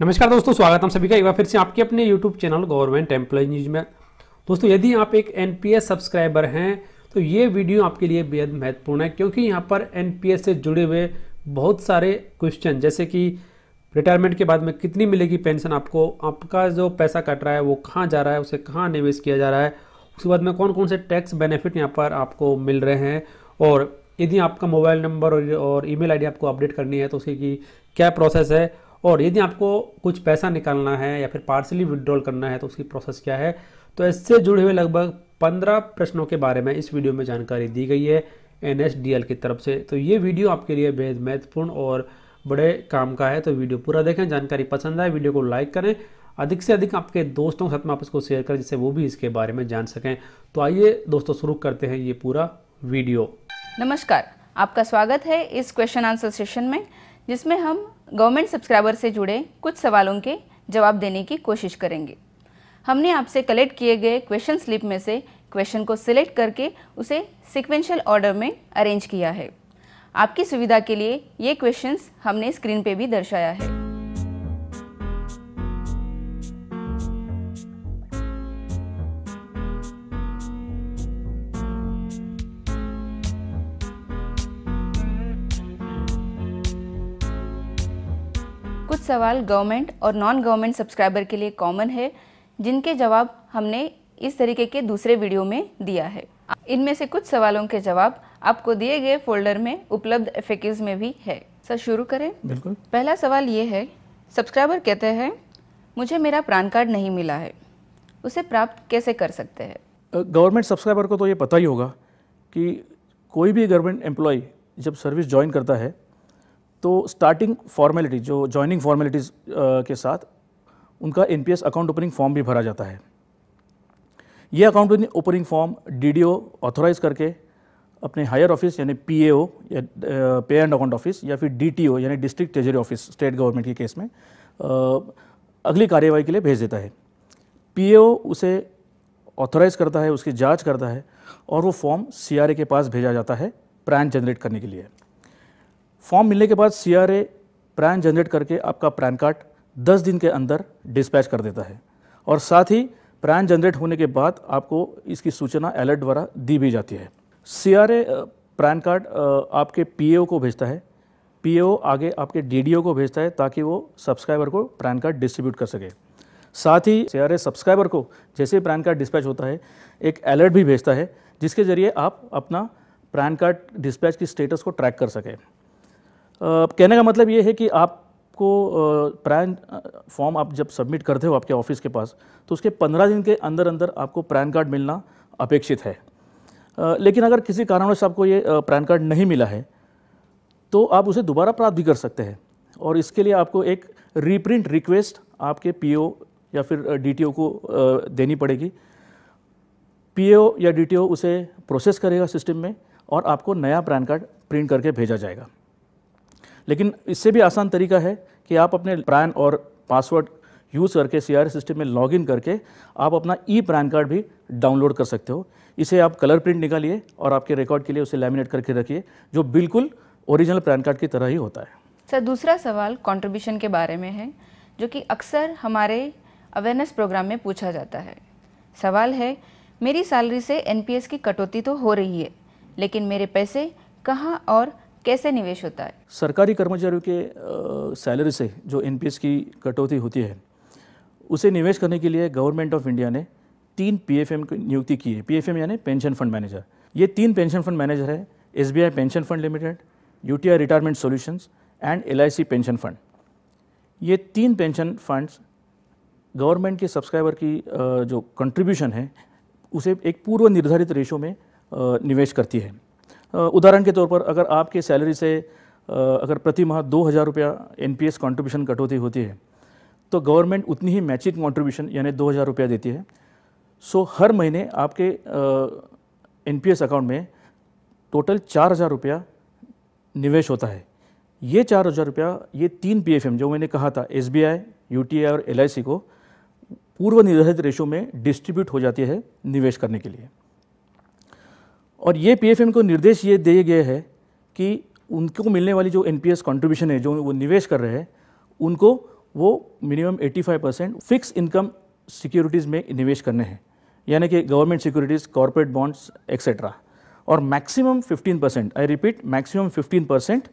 नमस्कार दोस्तों स्वागत हम सभी का एक बार फिर से आपके अपने YouTube channel government employ news में दोस्तों यदि आप एक एन सब्सक्राइबर हैं तो ये वीडियो आपके लिए बेहद महत्वपूर्ण है क्योंकि यहाँ पर एन से जुड़े हुए बहुत सारे क्वेश्चन जैसे कि रिटायरमेंट के बाद में कितनी मिलेगी पेंशन आपको आपका जो पैसा कट रहा है वो कहाँ जा रहा है उसे कहाँ निवेश किया जा रहा है उसके बाद में कौन कौन से टैक्स बेनिफिट यहाँ पर आपको मिल रहे हैं और यदि आपका मोबाइल नंबर और ईमेल आईडी आपको अपडेट करनी है तो उसकी क्या प्रोसेस है और यदि आपको कुछ पैसा निकालना है या फिर पार्सली विड्रॉल करना है तो उसकी प्रोसेस क्या है तो इससे जुड़े हुए लगभग पंद्रह प्रश्नों के बारे में इस वीडियो में जानकारी दी गई है एन की तरफ से तो ये वीडियो आपके लिए बेहद महत्वपूर्ण और बड़े काम का है तो वीडियो पूरा देखें जानकारी पसंद आए वीडियो को लाइक करें अधिक से अधिक आपके दोस्तों के साथ में आप इसको शेयर करें जिससे वो भी इसके बारे में जान सकें तो आइए दोस्तों शुरू करते हैं ये पूरा वीडियो नमस्कार आपका स्वागत है इस क्वेश्चन आंसर सेशन में जिसमें हम गवर्नमेंट सब्सक्राइबर से जुड़े कुछ सवालों के जवाब देने की कोशिश करेंगे हमने आपसे कलेक्ट किए गए क्वेश्चन स्लिप में से क्वेश्चन को सिलेक्ट करके उसे सिक्वेंशियल ऑर्डर में अरेंज किया है आपकी सुविधा के लिए ये क्वेश्चंस हमने स्क्रीन पे भी दर्शाया है सवाल गवर्नमेंट और नॉन गवर्नमेंट सब्सक्राइबर के लिए कॉमन है जिनके जवाब हमने इस तरीके के दूसरे वीडियो में दिया है इनमें से कुछ सवालों के जवाब आपको दिए गए फोल्डर में उपलब्ध एफ में भी है सर शुरू करें बिल्कुल पहला सवाल ये है सब्सक्राइबर कहते हैं मुझे मेरा पैन कार्ड नहीं मिला है उसे प्राप्त कैसे कर सकते हैं गवर्नमेंट सब्सक्राइबर को तो ये पता ही होगा कि कोई भी गवर्नमेंट एम्प्लॉय जब सर्विस ज्वाइन करता है तो स्टार्टिंग फॉर्मेलिटी जो जॉइनिंग फॉर्मेलिटीज़ uh, के साथ उनका एन अकाउंट ओपनिंग फॉर्म भी भरा जाता है ये account opening form D authorise करके अपने हायर ऑफिस यानी पी ए या पे एंड अकाउंट ऑफिस या फिर डी यानी district treasury office state government के केस में uh, अगली कार्यवाही के लिए भेज देता है पी उसे ऑथोराइज़ करता है उसकी जांच करता है और वो फॉर्म सी के पास भेजा जाता है प्रान जनरेट करने के लिए फॉर्म मिलने के बाद C R A PRAN generate करके आपका पैन कार्ड दस दिन के अंदर डिस्पैच कर देता है और साथ ही प्रैन जनरेट होने के बाद आपको इसकी सूचना अलर्ट द्वारा दी भी जाती है C R A PAN card आपके पी को भेजता है पी आगे आपके डी को भेजता है ताकि वो सब्सक्राइबर को पैन कार्ड डिस्ट्रीब्यूट कर सके साथ ही सी आर ए सब्सक्राइबर को जैसे पैन कार्ड डिस्पैच होता है एक अलर्ट भी भेजता है जिसके ज़रिए आप अपना पैन कार्ड डिस्पैच की स्टेटस को ट्रैक कर सकें कहने का मतलब ये है कि आपको पैन फॉर्म आप जब सबमिट करते हो आपके ऑफिस के पास तो उसके पंद्रह दिन के अंदर अंदर आपको पैन कार्ड मिलना अपेक्षित है लेकिन अगर किसी कारणवश आपको ये पैन कार्ड नहीं मिला है तो आप उसे दोबारा प्राप्त भी कर सकते हैं और इसके लिए आपको एक रीप्रिंट रिक्वेस्ट आपके पीओ या फिर डी को देनी पड़ेगी पी या डी उसे प्रोसेस करेगा सिस्टम में और आपको नया पैन कार्ड प्रिंट करके भेजा जाएगा लेकिन इससे भी आसान तरीका है कि आप अपने प्रैन और पासवर्ड यूज़ करके सी सिस्टम में लॉगिन करके आप अपना ई पैन कार्ड भी डाउनलोड कर सकते हो इसे आप कलर प्रिंट निकालिए और आपके रिकॉर्ड के लिए उसे लैमिनेट करके रखिए जो बिल्कुल ओरिजिनल पैन कार्ड की तरह ही होता है सर दूसरा सवाल कॉन्ट्रीब्यूशन के बारे में है जो कि अक्सर हमारे अवेयरनेस प्रोग्राम में पूछा जाता है सवाल है मेरी सैलरी से एनपीएस की कटौती तो हो रही है लेकिन मेरे पैसे कहाँ और कैसे निवेश होता है सरकारी कर्मचारियों के सैलरी से जो एन की कटौती होती है उसे निवेश करने के लिए गवर्नमेंट ऑफ इंडिया ने तीन पी की नियुक्ति की है पी एफ यानी पेंशन फंड मैनेजर ये तीन पेंशन फंड मैनेजर है S pension fund limited U retirement solutions and L pension fund ये तीन पेंशन फंड्स गवर्नमेंट के सब्सक्राइबर की जो कंट्रीब्यूशन है उसे एक पूर्व निर्धारित रेशो में निवेश करती है उदाहरण के तौर पर अगर आपके सैलरी से अगर प्रति माह दो हज़ार रुपया एन पी कॉन्ट्रीब्यूशन कटौती होती है तो गवर्नमेंट उतनी ही मैचिंग कॉन्ट्रीब्यूशन यानी दो हज़ार रुपया देती है सो हर महीने आपके एन पी अकाउंट में टोटल चार हज़ार रुपया निवेश होता है ये चार हज़ार रुपया ये तीन पी जो मैंने कहा था S B I U T I और एल आई सी को पूर्व निर्धारित रेशो में डिस्ट्रीब्यूट हो जाती है निवेश करने के लिए और ये पीएफएम को निर्देश ये दिए गए हैं कि उनको मिलने वाली जो एनपीएस कंट्रीब्यूशन है जो वो निवेश कर रहे हैं उनको वो minimum 85 percent fix income securities में निवेश करने हैं यानी कि government securities corporate bonds etcetera और maximum 15 percent I repeat maximum 15 percent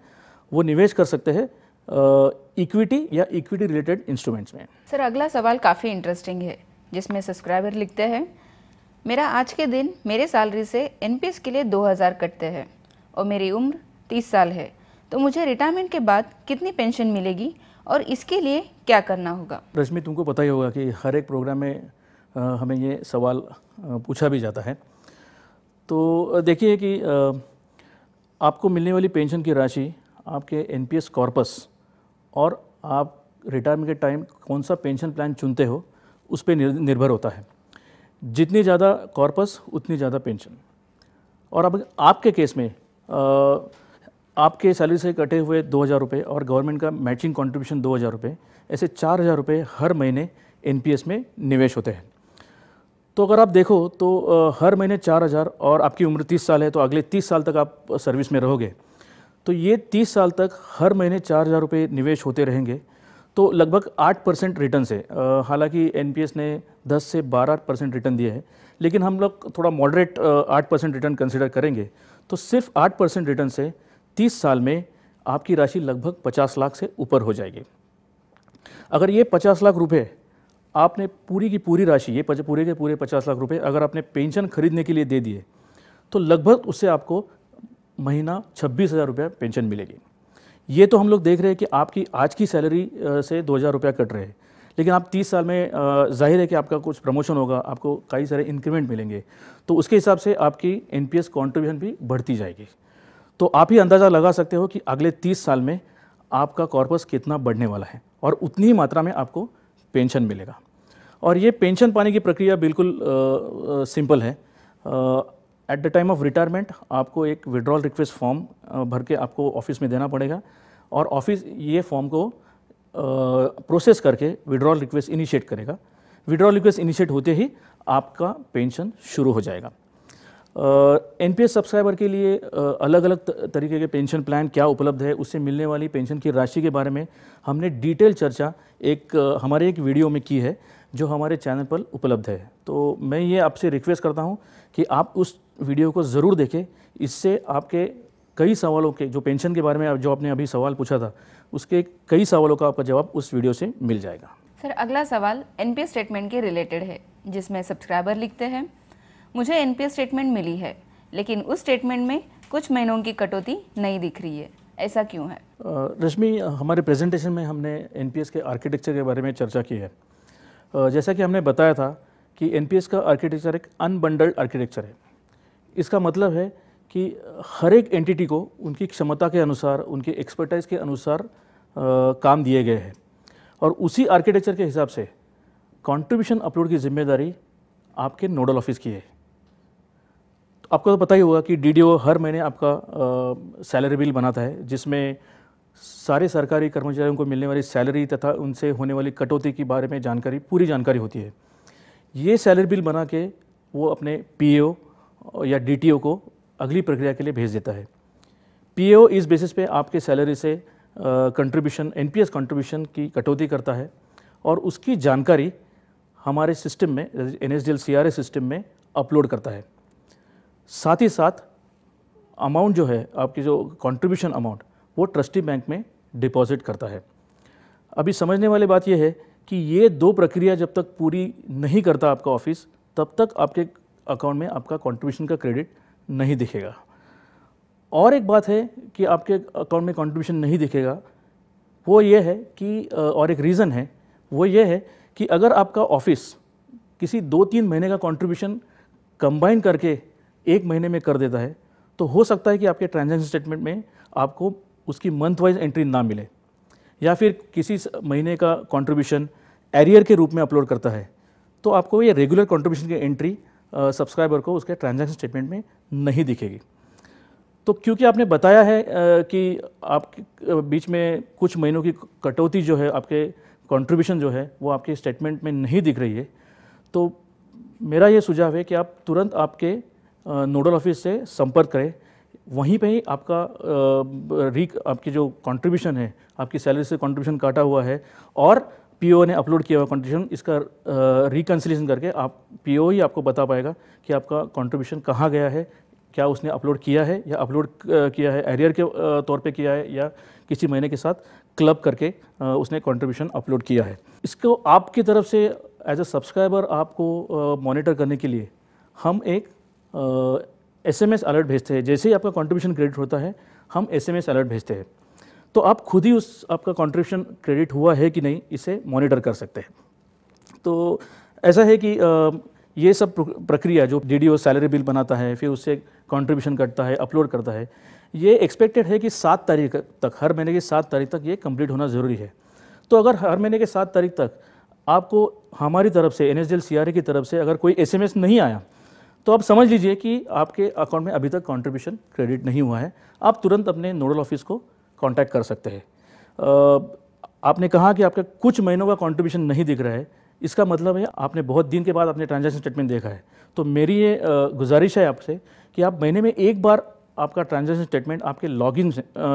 वो निवेश कर सकते हैं इक्विटी या इक्विटी रिलेटेड इंस्ट्रूमेंट्स में सर अगला सवाल काफ़ी इंटरेस्टिंग है जिसमें सब्सक्राइबर लिखते हैं मेरा आज के दिन मेरे सैलरी से एन के लिए 2000 कटते हैं और मेरी उम्र 30 साल है तो मुझे रिटायरमेंट के बाद कितनी पेंशन मिलेगी और इसके लिए क्या करना होगा रश्मि तुमको पता ही होगा कि हर एक प्रोग्राम में हमें ये सवाल पूछा भी जाता है तो देखिए कि आपको मिलने वाली पेंशन की राशि आपके एन पी कॉर्पस और आप रिटायरमेंट के टाइम कौन सा पेंशन प्लान चुनते हो उस पर निर्भर होता है जितनी ज़्यादा कॉर्पस उतनी ज़्यादा पेंशन और अब आपके केस में आपके सैलरी से कटे हुए दो हज़ार रुपये और गवर्नमेंट का मैचिंग कॉन्ट्रीब्यूशन दो हज़ार रुपये ऐसे चार हज़ार रुपये हर महीने एन में निवेश होते हैं तो अगर आप देखो तो हर महीने चार हज़ार और आपकी उम्र तीस साल है तो अगले तीस साल तक आप सर्विस में रहोगे तो ये तीस साल तक हर महीने चार हज़ार रुपये निवेश होते रहेंगे तो लगभग आठ परसेंट रिटर्न से हालांकि एन ने 10 से 12 परसेंट रिटर्न दिया है लेकिन हम लोग थोड़ा मॉडरेट आठ परसेंट रिटर्न कंसिडर करेंगे तो सिर्फ आठ परसेंट रिटर्न से तीस साल में आपकी राशि लगभग पचास लाख से ऊपर हो जाएगी अगर ये पचास लाख रुपये आपने पूरी की पूरी राशि ये पूरे के पूरे पचास लाख रुपये अगर आपने पेंशन खरीदने के लिए दे दिए तो लगभग उससे आपको महीना छब्बीस हज़ार पेंशन मिलेगी ये तो हम लोग देख रहे हैं कि आपकी आज की सैलरी से दो हज़ार रुपया कट रहे हैं लेकिन आप 30 साल में जाहिर है कि आपका कुछ प्रमोशन होगा आपको कई सारे इंक्रीमेंट मिलेंगे तो उसके हिसाब से आपकी एन पी कॉन्ट्रीब्यूशन भी बढ़ती जाएगी तो आप ही अंदाज़ा लगा सकते हो कि अगले तीस साल में आपका कॉर्पस कितना बढ़ने वाला है और उतनी ही मात्रा में आपको पेंशन मिलेगा और ये पेंशन पाने की प्रक्रिया बिल्कुल आ, आ, सिंपल है at the time of retirement आपको एक विड्रॉल रिक्वेस्ट फॉर्म भर के आपको ऑफिस में देना पड़ेगा और ऑफिस ये फॉर्म को प्रोसेस करके विड्रॉल रिक्वेस्ट इनिशिएट करेगा विड्रॉल रिक्वेस्ट इनिशिएट होते ही आपका पेंशन शुरू हो जाएगा एन पी सब्सक्राइबर के लिए अलग अलग तरीके के पेंशन प्लान क्या उपलब्ध है उससे मिलने वाली पेंशन की राशि के बारे में हमने डिटेल चर्चा एक हमारे एक वीडियो में की है जो हमारे चैनल पर उपलब्ध है तो मैं ये आपसे रिक्वेस्ट करता हूँ कि आप उस वीडियो को ज़रूर देखें इससे आपके कई सवालों के जो पेंशन के बारे में जो आपने अभी सवाल पूछा था उसके कई सवालों का आपका जवाब उस वीडियो से मिल जाएगा सर अगला सवाल एन स्टेटमेंट के रिलेटेड है जिसमें सब्सक्राइबर लिखते हैं मुझे एन स्टेटमेंट मिली है लेकिन उस स्टेटमेंट में कुछ महीनों की कटौती नहीं दिख रही है ऐसा क्यों है रश्मि हमारे प्रेजेंटेशन में हमने एन के आर्किटेक्चर के बारे में चर्चा की है जैसा कि हमने बताया था कि एन का आर्किटेक्चर एक अनबंडल्ड आर्किटेक्चर है इसका मतलब है कि हर एक एंटिटी को उनकी क्षमता के अनुसार उनके एक्सपर्टाइज के अनुसार आ, काम दिए गए हैं और उसी आर्किटेक्चर के हिसाब से कंट्रीब्यूशन अपलोड की जिम्मेदारी आपके नोडल ऑफिस की है तो आपको तो पता ही होगा कि डी हर महीने आपका सैलरी बिल बनाता है जिसमें सारे सरकारी कर्मचारियों को मिलने वाली सैलरी तथा उनसे होने वाली कटौती के बारे में जानकारी पूरी जानकारी होती है ये सैलरी बिल बना के वो अपने पीएओ या डीटीओ को अगली प्रक्रिया के लिए भेज देता है पी इस बेसिस पे आपके सैलरी से कंट्रीब्यूशन एन कंट्रीब्यूशन की कटौती करता है और उसकी जानकारी हमारे सिस्टम में एन एस डी सिस्टम में अपलोड करता है साथ ही साथ अमाउंट जो है आपकी जो कंट्रीब्यूशन अमाउंट वो ट्रस्टी बैंक में डिपॉजिट करता है अभी समझने वाली बात यह है कि ये दो प्रक्रिया जब तक पूरी नहीं करता आपका ऑफिस तब तक आपके अकाउंट में आपका कंट्रीब्यूशन का क्रेडिट नहीं दिखेगा और एक बात है कि आपके अकाउंट में कंट्रीब्यूशन नहीं दिखेगा वो ये है कि और एक रीज़न है वो ये है कि अगर आपका ऑफिस किसी दो तीन महीने का कंट्रीब्यूशन कंबाइन करके एक महीने में कर देता है तो हो सकता है कि आपके ट्रांजैक्शन स्टेटमेंट में आपको उसकी मंथ वाइज एंट्री ना मिले या फिर किसी महीने का कंट्रीब्यूशन एरियर के रूप में अपलोड करता है तो आपको ये रेगुलर कंट्रीब्यूशन की एंट्री सब्सक्राइबर को उसके ट्रांजैक्शन स्टेटमेंट में नहीं दिखेगी तो क्योंकि आपने बताया है कि आप बीच में कुछ महीनों की कटौती जो है आपके कंट्रीब्यूशन जो है वो आपके स्टेटमेंट में नहीं दिख रही है तो मेरा ये सुझाव है कि आप तुरंत आपके नोडल ऑफिस से संपर्क करें वहीं पे ही आपका रीक आपकी जो कंट्रीब्यूशन है आपकी सैलरी से कंट्रीब्यूशन काटा हुआ है और पीओ ने अपलोड किया हुआ कॉन्ट्रीब्यूशन इसका रिकन्सिलेशन करके आप पीओ ही आपको बता पाएगा कि आपका कॉन्ट्रीब्यूशन कहाँ गया है क्या उसने अपलोड किया है या अपलोड किया है एरियर के तौर पे किया है या किसी महीने के साथ क्लब करके उसने कंट्रीब्यूशन अपलोड किया है इसको आपकी तरफ से एज अ सब्सक्राइबर आपको मॉनिटर करने के लिए हम एक एस एम एस अलर्ट भेजते हैं जैसे ही आपका कंट्रीब्यूशन क्रेडिट होता है हम एस एम एस अलर्ट भेजते हैं तो आप खुद ही उस आपका कॉन्ट्रीब्यूशन क्रेडिट हुआ है कि नहीं इसे मॉनिटर कर सकते हैं तो ऐसा है कि ये सब प्रक्रिया जो डी सैलरी बिल बनाता है फिर उससे कॉन्ट्रीब्यूशन करता है अपलोड करता है ये एक्सपेक्टेड है कि सात तारीख तक हर महीने की सात तारीख तक ये कंप्लीट होना ज़रूरी है तो अगर हर महीने के सात तारीख तक आपको हमारी तरफ से एन एस की तरफ से अगर कोई एस नहीं आया तो आप समझ लीजिए कि आपके अकाउंट में अभी तक कॉन्ट्रीब्यूशन क्रेडिट नहीं हुआ है आप तुरंत अपने नोडल ऑफिस को कांटेक्ट कर सकते हैं आपने कहा कि आपका कुछ महीनों का कंट्रीब्यूशन नहीं दिख रहा है इसका मतलब है आपने बहुत दिन के बाद अपने ट्रांजैक्शन स्टेटमेंट देखा है तो मेरी ये गुजारिश है आपसे कि आप महीने में एक बार आपका ट्रांजैक्शन स्टेटमेंट आपके लॉगिन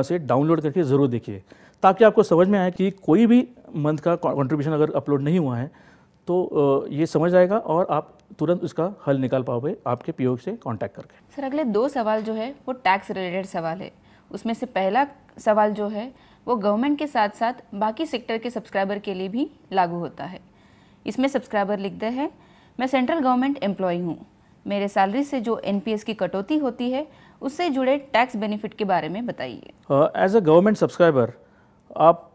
से डाउनलोड करके ज़रूर देखिए ताकि आपको समझ में आए कि कोई भी मंथ का कॉन्ट्रीब्यूशन अगर अपलोड नहीं हुआ है तो ये समझ आएगा और आप तुरंत उसका हल निकाल पाओगे आपके पीओ से कांटेक्ट करके सर अगले दो सवाल जो है वो टैक्स रिलेटेड सवाल है उसमें से पहला सवाल जो है वो गवर्नमेंट के साथ साथ बाकी सेक्टर के सब्सक्राइबर के लिए भी लागू होता है इसमें सब्सक्राइबर लिखते हैं मैं सेंट्रल गवर्नमेंट एम्प्लॉय हूँ मेरे सैलरी से जो एन की कटौती होती है उससे जुड़े टैक्स बेनिफिट के बारे में बताइए एज अ गवर्नमेंट सब्सक्राइबर आप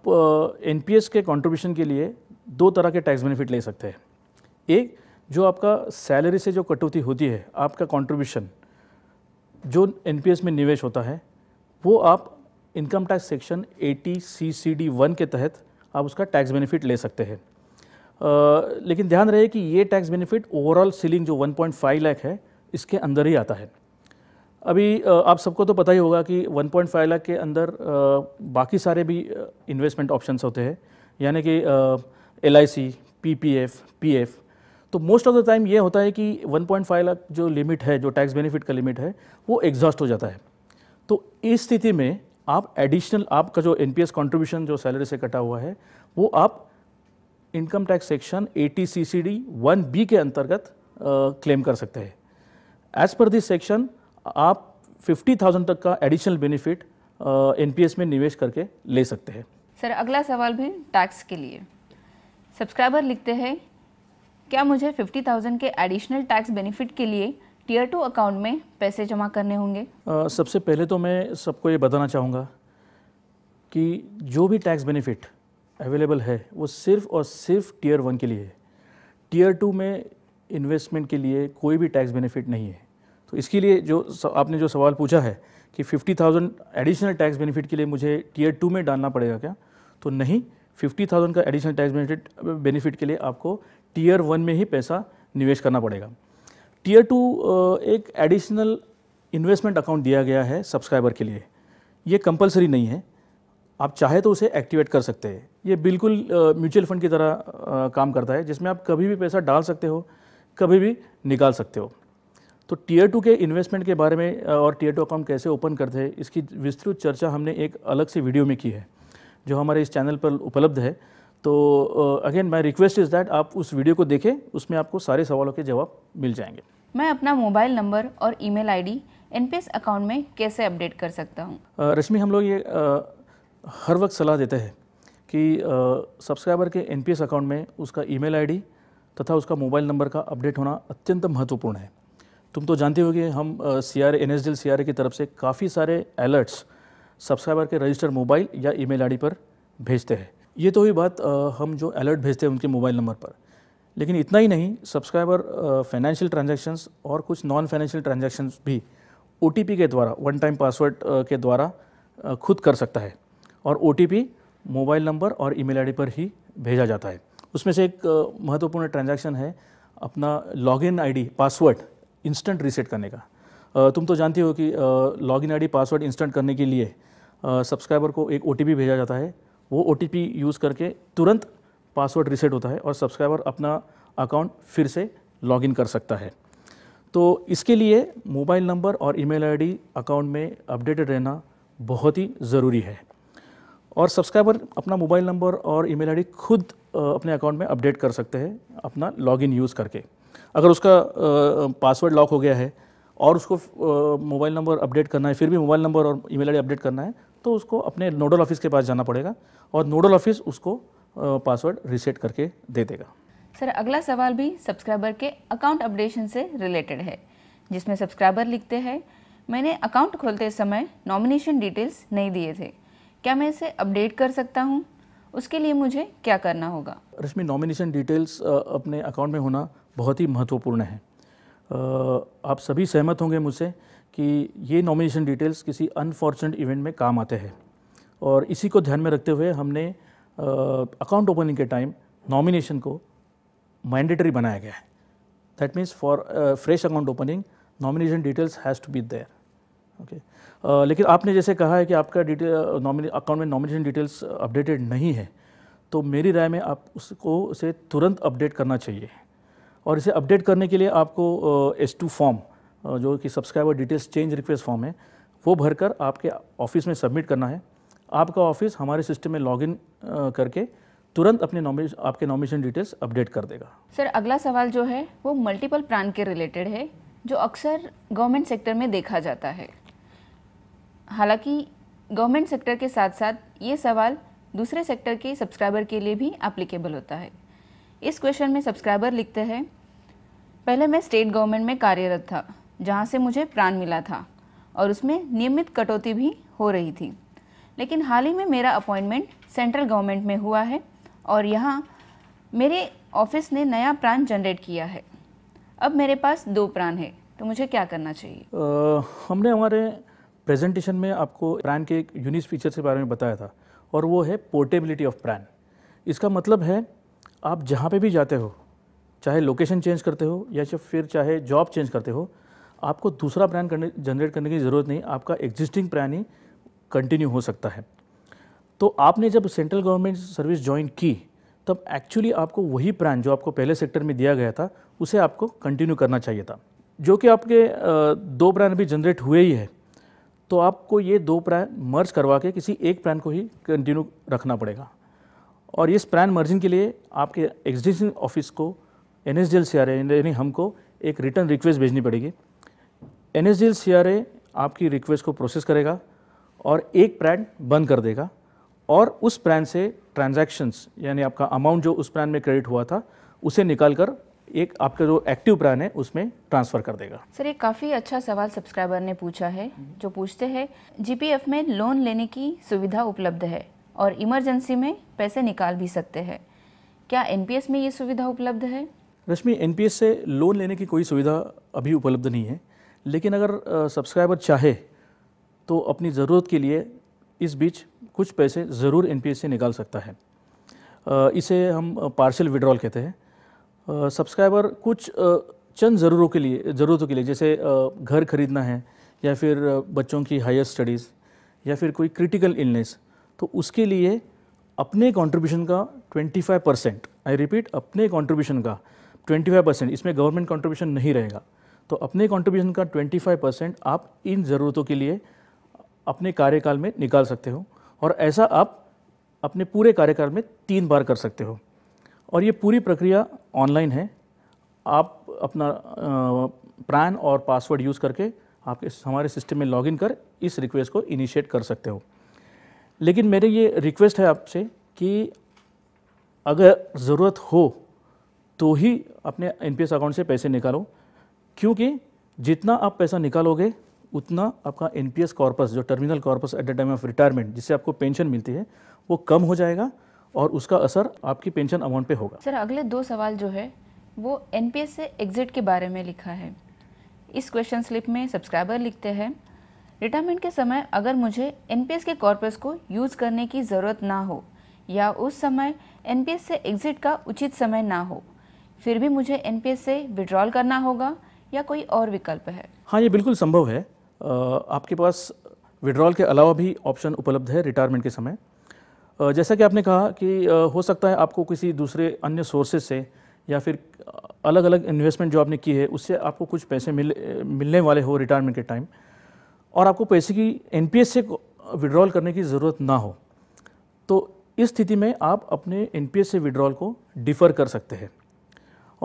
एन uh, के कॉन्ट्रीब्यूशन के लिए दो तरह के टैक्स बेनिफिट ले सकते हैं एक जो आपका सैलरी से जो कटौती होती है आपका कॉन्ट्रीब्यूशन जो एन में निवेश होता है वो आप income tax section T C C D one के तहत आप उसका टैक्स बेनिफिट ले सकते हैं लेकिन ध्यान रहे कि ये टैक्स बेनिफिट ओवरऑल सीलिंग जो 1.5 लाख है इसके अंदर ही आता है अभी आप सबको तो पता ही होगा कि 1.5 लाख के अंदर बाकी सारे भी इन्वेस्टमेंट ऑप्शंस होते हैं यानी कि L I C P P F P F तो मोस्ट ऑफ द टाइम ये होता है कि 1.5 लाख जो लिमिट है जो टैक्स बेनिफिट का लिमिट है वो एग्जॉस्ट हो जाता है तो इस स्थिति में आप एडिशनल आपका जो एन पी जो सैलरी से कटा हुआ है वो आप income tax section eighty C C D one B के अंतर्गत क्लेम कर सकते हैं एज पर दिस सेक्शन आप 50,000 तक का एडिशनल बेनिफिट एन में निवेश करके ले सकते हैं सर अगला सवाल भी टैक्स के लिए सब्सक्राइबर लिखते हैं क्या मुझे 50,000 के एडिशनल टैक्स बेनिफिट के लिए टीयर टू अकाउंट में पैसे जमा करने होंगे सबसे पहले तो मैं सबको ये बताना चाहूँगा कि जो भी टैक्स बेनिफिट अवेलेबल है वो सिर्फ़ और सिर्फ टीयर वन के लिए है टीयर टू में इन्वेस्टमेंट के लिए कोई भी टैक्स बेनिफिट नहीं है तो इसके लिए जो आपने जो सवाल पूछा है कि 50,000 एडिशनल टैक्स बेनिफिट के लिए मुझे टीयर टू में डालना पड़ेगा क्या तो नहीं 50,000 का एडिशनल टैक्स बेनिफिट बेनिफिट के लिए आपको टीयर वन में ही पैसा निवेश करना पड़ेगा टीयर टू uh, एक एडिशनल इन्वेस्टमेंट अकाउंट दिया गया है सब्सक्राइबर के लिए ये कंपलसरी नहीं है आप चाहे तो उसे एक्टिवेट कर सकते हैं ये बिल्कुल म्यूचुअल uh, फंड की तरह uh, काम करता है जिसमें आप कभी भी पैसा डाल सकते हो कभी भी निकाल सकते हो तो टीयर टू के इन्वेस्टमेंट के बारे में और टीयर टू अकाउंट कैसे ओपन करते हैं इसकी विस्तृत चर्चा हमने एक अलग से वीडियो में की है जो हमारे इस चैनल पर उपलब्ध है तो again my request is that आप उस वीडियो को देखें उसमें आपको सारे सवालों के जवाब मिल जाएंगे मैं अपना मोबाइल नंबर और ईमेल आईडी एनपीएस अकाउंट में कैसे अपडेट कर सकता हूँ रश्मि हम लोग ये आ, हर वक्त सलाह देते हैं कि सब्सक्राइबर के एनपीएस अकाउंट में उसका ईमेल आईडी तथा उसका मोबाइल नंबर का अपडेट होना अत्यंत महत्वपूर्ण है तुम तो जानते हो कि हम C R N S C R की तरफ से काफ़ी सारे अलर्ट्स सब्सक्राइबर के रजिस्टर मोबाइल या ईमेल आईडी पर भेजते हैं ये तो हुई बात आ, हम जो अलर्ट भेजते हैं उनके मोबाइल नंबर पर लेकिन इतना ही नहीं सब्सक्राइबर फाइनेंशियल ट्रांजेक्शन्स और कुछ नॉन फाइनेंशियल ट्रांजेक्शन्स भी ओ के द्वारा वन टाइम पासवर्ड के द्वारा खुद कर सकता है और ओ मोबाइल नंबर और ईमेल आईडी पर ही भेजा जाता है उसमें से एक महत्वपूर्ण ट्रांजैक्शन है अपना login ID password instant reset करने का तुम तो जानती हो कि लॉगिन आईडी पासवर्ड इंस्टेंट करने के लिए सब्सक्राइबर को एक ओ भेजा जाता है वो ओ यूज़ करके तुरंत पासवर्ड रिसेट होता है और सब्सक्राइबर अपना अकाउंट फिर से लॉगिन कर सकता है तो इसके लिए मोबाइल नंबर और ईमेल आईडी अकाउंट में अपडेटेड रहना बहुत ही ज़रूरी है और सब्सक्राइबर अपना मोबाइल नंबर और ईमेल आईडी खुद अपने अकाउंट में अपडेट कर सकते हैं अपना लॉगिन यूज़ करके अगर उसका पासवर्ड लॉक हो गया है और उसको मोबाइल नंबर अपडेट करना है फिर भी मोबाइल नंबर और ईमेल आईडी अपडेट करना है तो उसको अपने नोडल ऑफिस के पास जाना पड़ेगा और नोडल ऑफिस उसको पासवर्ड रिसेट करके दे देगा सर अगला सवाल भी सब्सक्राइबर के अकाउंट अपडेशन से रिलेटेड है जिसमें सब्सक्राइबर लिखते हैं मैंने अकाउंट खोलते समय नॉमिनेशन डिटेल्स नहीं दिए थे क्या मैं इसे अपडेट कर सकता हूँ उसके लिए मुझे क्या करना होगा रश्मि नॉमिनेशन डिटेल्स अपने अकाउंट में होना बहुत ही महत्वपूर्ण है आप सभी सहमत होंगे मुझसे कि ये नॉमिनेशन डिटेल्स किसी अनफॉर्चुनेट इवेंट में काम आते हैं और इसी को ध्यान में रखते हुए हमने अकाउंट ओपनिंग के टाइम नॉमिनेशन को मैंडेटरी बनाया गया है that means for fresh account opening nomination details has to be there okay लेकिन आपने जैसे कहा है कि आपका डिटेल अकाउंट में नॉमिनेशन डिटेल्स अपडेटेड नहीं है तो मेरी राय में आप उसको उसे तुरंत अपडेट करना चाहिए और इसे अपडेट करने के लिए आपको एस टू फॉर्म जो कि subscriber details change request form है वो भरकर आपके ऑफिस में सबमिट करना है आपका ऑफिस हमारे सिस्टम में लॉगिन करके तुरंत अपने नॉमिनेशन आपके नॉमिनेशन डिटेल्स अपडेट कर देगा सर अगला सवाल जो है वो मल्टीपल प्लान के रिलेटेड है जो अक्सर गवर्नमेंट सेक्टर में देखा जाता है हालांकि गवर्नमेंट सेक्टर के साथ साथ ये सवाल दूसरे सेक्टर के सब्सक्राइबर के लिए भी अप्लीकेबल होता है इस क्वेश्चन में सब्सक्राइबर लिखते हैं पहले मैं स्टेट गवर्नमेंट में कार्यरत था जहाँ से मुझे प्राण मिला था और उसमें नियमित कटौती भी हो रही थी लेकिन हाल ही में मेरा अपॉइंटमेंट सेंट्रल गवर्नमेंट में हुआ है और यहाँ मेरे ऑफिस ने नया प्लान जनरेट किया है अब मेरे पास दो प्लान है तो मुझे क्या करना चाहिए आ, हमने हमारे प्रेजेंटेशन में आपको प्रैन के एक यूनिक फीचर के बारे में बताया था और वो है पोर्टेबिलिटी ऑफ प्लान इसका मतलब है आप जहाँ पे भी जाते हो चाहे लोकेशन चेंज करते हो या फिर चाहे जॉब चेंज करते हो आपको दूसरा प्लान करने जनरेट करने की ज़रूरत नहीं आपका एग्जिस्टिंग प्लान ही कंटिन्यू हो सकता है तो आपने जब सेंट्रल गवर्नमेंट सर्विस ज्वाइन की तब एक्चुअली आपको वही प्लान जो आपको पहले सेक्टर में दिया गया था उसे आपको कंटिन्यू करना चाहिए था जो कि आपके दो प्लान अभी जनरेट हुए ही है तो आपको ये दो प्लान मर्ज करवा के किसी एक प्लान को ही कंटिन्यू रखना पड़ेगा और इस प्लान मर्जिंग के लिए आपके एग्जिस्टिंग ऑफिस को N S D L C R A यानी हमको एक रिटर्न रिक्वेस्ट भेजनी पड़ेगी N S D L C R A आपकी रिक्वेस्ट को प्रोसेस करेगा और एक प्रैन बंद कर देगा और उस प्रैन से ट्रांजैक्शंस यानी आपका अमाउंट जो उस प्रैन में क्रेडिट हुआ था उसे निकाल कर एक आपका जो एक्टिव प्लान है उसमें ट्रांसफर कर देगा सर एक काफ़ी अच्छा सवाल सब्सक्राइबर ने पूछा है जो पूछते हैं जी में लोन लेने की सुविधा उपलब्ध है और इमरजेंसी में पैसे निकाल भी सकते हैं क्या एन में ये सुविधा उपलब्ध है रश्मि एन से लोन लेने की कोई सुविधा अभी उपलब्ध नहीं है लेकिन अगर सब्सक्राइबर चाहे तो अपनी ज़रूरत के लिए इस बीच कुछ पैसे ज़रूर एन से निकाल सकता है इसे हम पार्शल विड्रॉल कहते हैं सब्सक्राइबर कुछ चंद ज़रूरों के लिए ज़रूरतों के लिए जैसे घर खरीदना है या फिर बच्चों की हायर स्टडीज़ या फिर कोई क्रिटिकल इलनेस तो उसके लिए अपने कंट्रीब्यूशन का 25 परसेंट आई रिपीट अपने कंट्रीब्यूशन का 25 परसेंट इसमें गवर्नमेंट कंट्रीब्यूशन नहीं रहेगा तो अपने कंट्रीब्यूशन का 25 परसेंट आप इन ज़रूरतों के लिए अपने कार्यकाल में निकाल सकते हो और ऐसा आप अपने पूरे कार्यकाल में तीन बार कर सकते हो और ये पूरी प्रक्रिया ऑनलाइन है आप अपना प्रान और पासवर्ड यूज़ करके आप इस हमारे सिस्टम में लॉगिन कर इस रिक्वेस्ट को इनिशिएट कर सकते हो लेकिन मेरे ये रिक्वेस्ट है आपसे कि अगर ज़रूरत हो तो ही अपने एन अकाउंट से पैसे निकालो क्योंकि जितना आप पैसा निकालोगे उतना आपका एन कॉर्पस जो terminal corpus at the time of retirement जिससे आपको पेंशन मिलती है वो कम हो जाएगा और उसका असर आपकी पेंशन अमाउंट पे होगा सर अगले दो सवाल जो है वो एन से एग्जिट के बारे में लिखा है इस क्वेश्चन स्लिप में सब्सक्राइबर लिखते हैं रिटायरमेंट के समय अगर मुझे एन के कॉर्पस को यूज़ करने की ज़रूरत ना हो या उस समय एन से एग्जिट का उचित समय ना हो फिर भी मुझे एन से विड्रॉल करना होगा या कोई और विकल्प है हाँ ये बिल्कुल संभव है आपके पास विड्रॉल के अलावा भी ऑप्शन उपलब्ध है रिटायरमेंट के समय जैसा कि आपने कहा कि हो सकता है आपको किसी दूसरे अन्य सोर्सेज से या फिर अलग अलग इन्वेस्टमेंट जो आपने की है उससे आपको कुछ पैसे मिल मिलने वाले हो रिटायरमेंट के टाइम और आपको पैसे की एन से विड्रॉल करने की ज़रूरत ना हो तो इस स्थिति में आप अपने एन से विड्रॉल को डिफ़र कर सकते हैं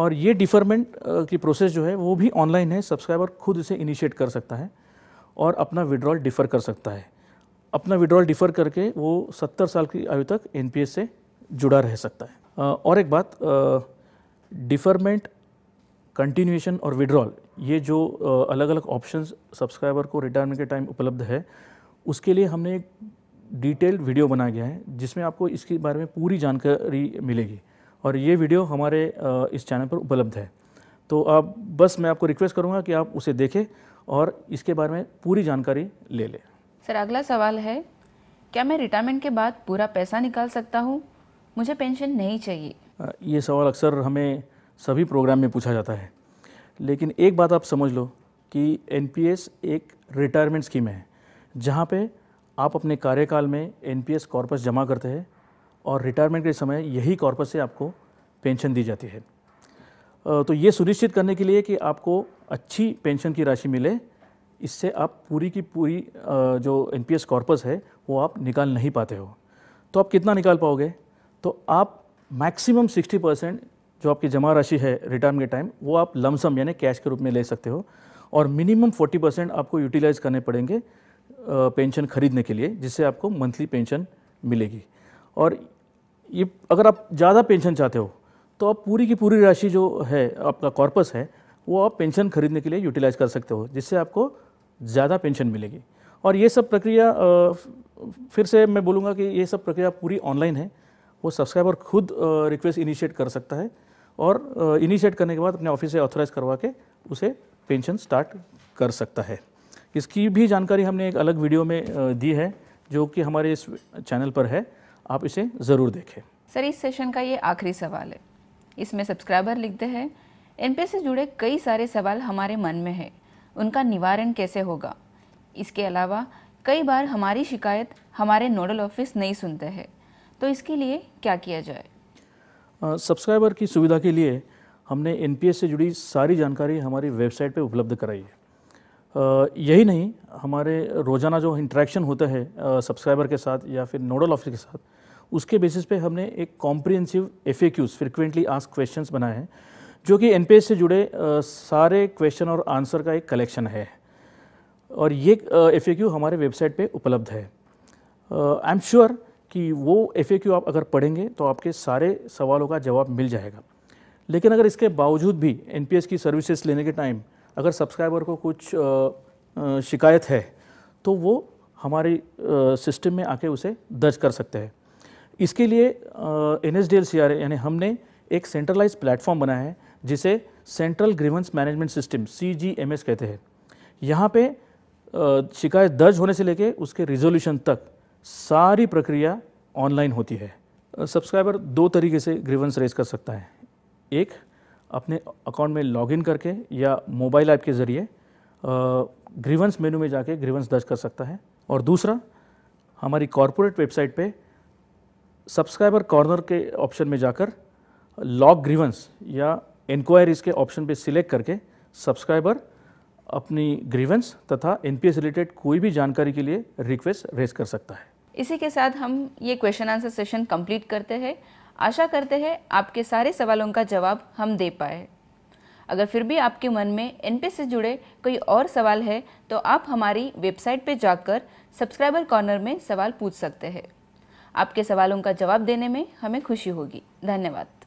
और ये डिफरमेंट की प्रोसेस जो है वो भी ऑनलाइन है सब्सक्राइबर खुद इसे इनिशिएट कर सकता है और अपना विड्रॉल डिफ़र कर सकता है अपना विड्रॉल डिफ़र करके वो सत्तर साल की आयु तक एन से जुड़ा रह सकता है और एक बात डिफरमेंट कंटिन्यूएशन और विड्रॉल ये जो अलग अलग ऑप्शंस सब्सक्राइबर को रिटायरमेंट के टाइम उपलब्ध है उसके लिए हमने एक डिटेल्ड वीडियो बनाया गया है जिसमें आपको इसके बारे में पूरी जानकारी मिलेगी और ये वीडियो हमारे इस चैनल पर उपलब्ध है तो आप बस मैं आपको रिक्वेस्ट करूँगा कि आप उसे देखें और इसके बारे में पूरी जानकारी ले ले सर अगला सवाल है क्या मैं रिटायरमेंट के बाद पूरा पैसा निकाल सकता हूँ मुझे पेंशन नहीं चाहिए ये सवाल अक्सर हमें सभी प्रोग्राम में पूछा जाता है लेकिन एक बात आप समझ लो कि एन एक रिटायरमेंट स्कीम है जहाँ पे आप अपने कार्यकाल में एन पी कॉर्पस जमा करते हैं और रिटायरमेंट के समय यही कॉर्पस से आपको पेंशन दी जाती है तो ये सुनिश्चित करने के लिए कि आपको अच्छी पेंशन की राशि मिले इससे आप पूरी की पूरी जो एन पी कॉर्पस है वो आप निकाल नहीं पाते हो तो आप कितना निकाल पाओगे तो आप मैक्सिमम 60 परसेंट जो आपकी जमा राशि है रिटर्न के टाइम वो आप लमसम यानी कैश के रूप में ले सकते हो और मिनिमम 40 परसेंट आपको यूटिलाइज करने पड़ेंगे पेंशन खरीदने के लिए जिससे आपको मंथली पेंशन मिलेगी और ये अगर आप ज़्यादा पेंशन चाहते हो तो आप पूरी की पूरी राशि जो है आपका कॉर्पस है वो आप पेंशन खरीदने के लिए यूटिलाइज कर सकते हो जिससे आपको ज़्यादा पेंशन मिलेगी और ये सब प्रक्रिया फिर से मैं बोलूँगा कि ये सब प्रक्रिया पूरी ऑनलाइन है वो सब्सक्राइबर खुद रिक्वेस्ट इनिशिएट कर सकता है और इनिशिएट करने के बाद अपने ऑफिस से ऑथोराइज़ करवा के उसे पेंशन स्टार्ट कर सकता है इसकी भी जानकारी हमने एक अलग वीडियो में दी है जो कि हमारे इस चैनल पर है आप इसे ज़रूर देखें सर इस सेशन का ये आखिरी सवाल है इसमें सब्सक्राइबर लिखते हैं एन से जुड़े कई सारे सवाल हमारे मन में है उनका निवारण कैसे होगा इसके अलावा कई बार हमारी शिकायत हमारे नोडल ऑफिस नहीं सुनते हैं तो इसके लिए क्या किया जाए सब्सक्राइबर की सुविधा के लिए हमने एन से जुड़ी सारी जानकारी हमारी वेबसाइट पर उपलब्ध कराई है यही नहीं हमारे रोज़ाना जो इंट्रैक्शन होता है सब्सक्राइबर के साथ या फिर नोडल ऑफिस के साथ उसके बेसिस पे हमने एक comprehensive F A Qs frequently ask question बनाए हैं जो कि एन से जुड़े सारे क्वेश्चन और आंसर का एक कलेक्शन है और ये एफ ए क्यू हमारे वेबसाइट पे उपलब्ध है आई एम श्योर कि वो एफ ए क्यू आप अगर पढ़ेंगे तो आपके सारे सवालों का जवाब मिल जाएगा लेकिन अगर इसके बावजूद भी एन की सर्विसेज लेने के टाइम अगर सब्सक्राइबर को कुछ आ, आ, शिकायत है तो वो हमारी सिस्टम में आके उसे दर्ज कर सकते हैं इसके लिए N S D L C R यानी हमने एक सेंट्रलाइज प्लेटफॉर्म बनाया है जिसे central grievance management system C G M S कहते हैं यहाँ पे शिकायत दर्ज होने से लेके उसके रिजोल्यूशन तक सारी प्रक्रिया ऑनलाइन होती है सब्सक्राइबर दो तरीके से ग्रीवेंस रेज कर सकता है एक अपने अकाउंट में लॉगिन करके या मोबाइल ऐप के ज़रिए ग्रीवेंस मेनू में जाके ग्रीवेंस दर्ज कर सकता है और दूसरा हमारी कॉरपोरेट वेबसाइट पर सब्सक्राइबर कॉर्नर के ऑप्शन में जाकर लॉग ग्रीवेंस या इंक्वायरीज़ के ऑप्शन पे सिलेक्ट करके सब्सक्राइबर अपनी ग्रीवेंस तथा एनपीएस रिलेटेड कोई भी जानकारी के लिए रिक्वेस्ट रेज कर सकता है इसी के साथ हम ये क्वेश्चन आंसर सेशन कंप्लीट करते हैं आशा करते हैं आपके सारे सवालों का जवाब हम दे पाए अगर फिर भी आपके मन में एन से जुड़े कोई और सवाल है तो आप हमारी वेबसाइट पर जाकर सब्सक्राइबर कॉर्नर में सवाल पूछ सकते हैं आपके सवालों का जवाब देने में हमें खुशी होगी धन्यवाद